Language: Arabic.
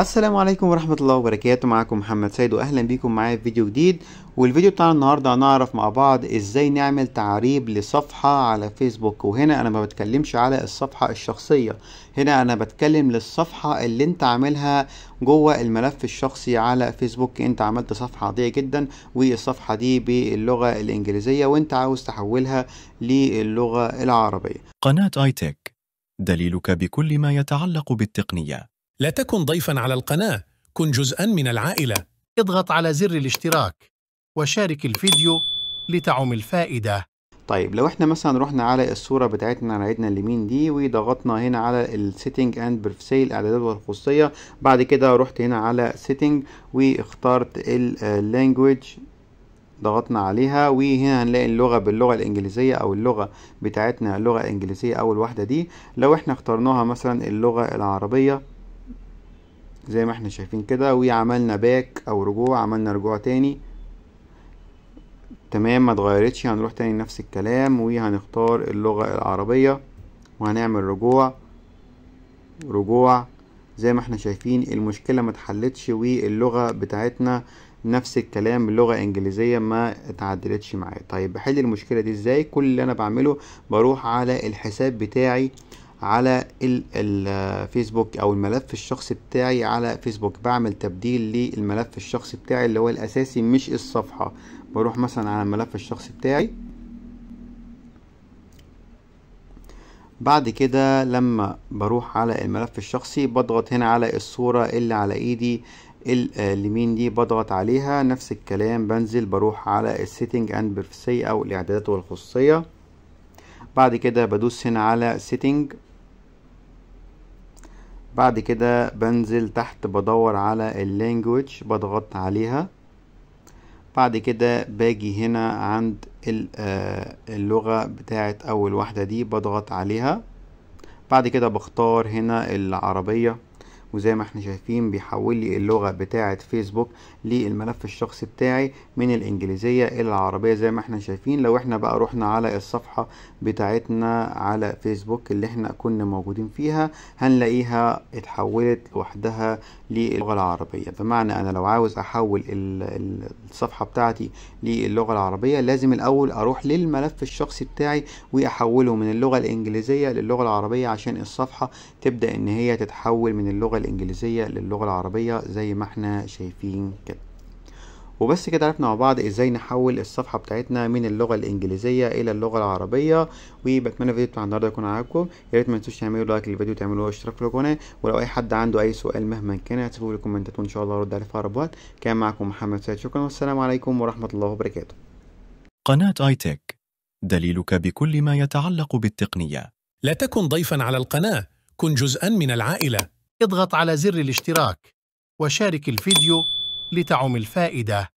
السلام عليكم ورحمة الله وبركاته معكم محمد سيد واهلا بيكم معايا في فيديو جديد والفيديو بتاعنا النهاردة هنعرف مع بعض ازاي نعمل تعريب لصفحة على فيسبوك وهنا انا ما بتكلمش على الصفحة الشخصية هنا انا بتكلم للصفحة اللي انت عاملها جوه الملف الشخصي على فيسبوك انت عملت صفحة عادية جدا والصفحة دي باللغة الانجليزية وانت عاوز تحولها للغة العربية قناة اي تيك e دليلك بكل ما يتعلق بالتقنية لا تكن ضيفا على القناة كن جزءا من العائلة اضغط على زر الاشتراك وشارك الفيديو لتعم الفائدة طيب لو احنا مثلا رحنا على الصورة بتاعتنا على يدنا اليمين دي وضغطنا هنا على السيتنج اند برفسي الاعدادات والخصوصية بعد كده رحت هنا على سيتنج واخترت اللانجوج ضغطنا عليها وهنا هنلاقي اللغة باللغة الإنجليزية أو اللغة بتاعتنا اللغة الإنجليزية أول واحدة دي لو احنا اخترناها مثلا اللغة العربية زي ما احنا شايفين كده وعملنا باك او رجوع عملنا رجوع تاني تمام ما اتغيرتش هنروح تاني نفس الكلام وهنختار اللغة العربية وهنعمل رجوع رجوع زي ما احنا شايفين المشكلة ما اتحلتش واللغة بتاعتنا نفس الكلام اللغة الانجليزية ما اتعدلتش معايا طيب بحل المشكلة دي ازاي كل اللي انا بعمله بروح على الحساب بتاعي على الفيسبوك او الملف الشخصي بتاعي على فيسبوك بعمل تبديل للملف الشخصي بتاعي اللي هو الاساسي مش الصفحة بروح مثلا على الملف الشخصي بتاعي بعد كده لما بروح على الملف الشخصي بضغط هنا على الصورة اللي على ايدي اليمين دي بضغط عليها نفس الكلام بنزل بروح على السيتنج اند بيرفسي او الاعدادات والخصوصية بعد كده بدوس هنا على سيتنج بعد كده بنزل تحت بدور على اللانجوج بضغط عليها بعد كده باجي هنا عند آه، اللغة بتاعت أول واحدة دي بضغط عليها بعد كده بختار هنا العربية وزي ما احنا شايفين بيحول لي اللغه بتاعه فيسبوك للملف الشخصي بتاعي من الانجليزيه الى العربيه زي ما احنا شايفين لو احنا بقى رحنا على الصفحه بتاعتنا على فيسبوك اللي احنا كنا موجودين فيها هنلاقيها اتحولت لوحدها للغه العربيه بمعنى انا لو عاوز احول الصفحه بتاعتي للغه العربيه لازم الاول اروح للملف الشخصي بتاعي واحوله من اللغه الانجليزيه للغه العربيه عشان الصفحه تبدا ان هي تتحول من اللغه الإنجليزية للغة العربية زي ما احنا شايفين كده وبس كده عرفنا مع بعض ازاي نحول الصفحة بتاعتنا من اللغة الانجليزية الى اللغة العربية وبتمنى الفيديو بتاع النهاردة يكون عاجبكم يا ريت ما تنسوش تعملوا لايك للفيديو وتعملوا اشتراك في القناة ولو اي حد عنده اي سؤال مهما كان هتسيبوه في الكومنتات وان شاء الله ارد عليه في اقرب وقت كان معكم محمد سيد شكرا والسلام عليكم ورحمة الله وبركاته قناة اي تك دليلك بكل ما يتعلق بالتقنية لا تكن ضيفا على القناة كن جزءا من العائلة اضغط على زر الاشتراك وشارك الفيديو لتعم الفائدة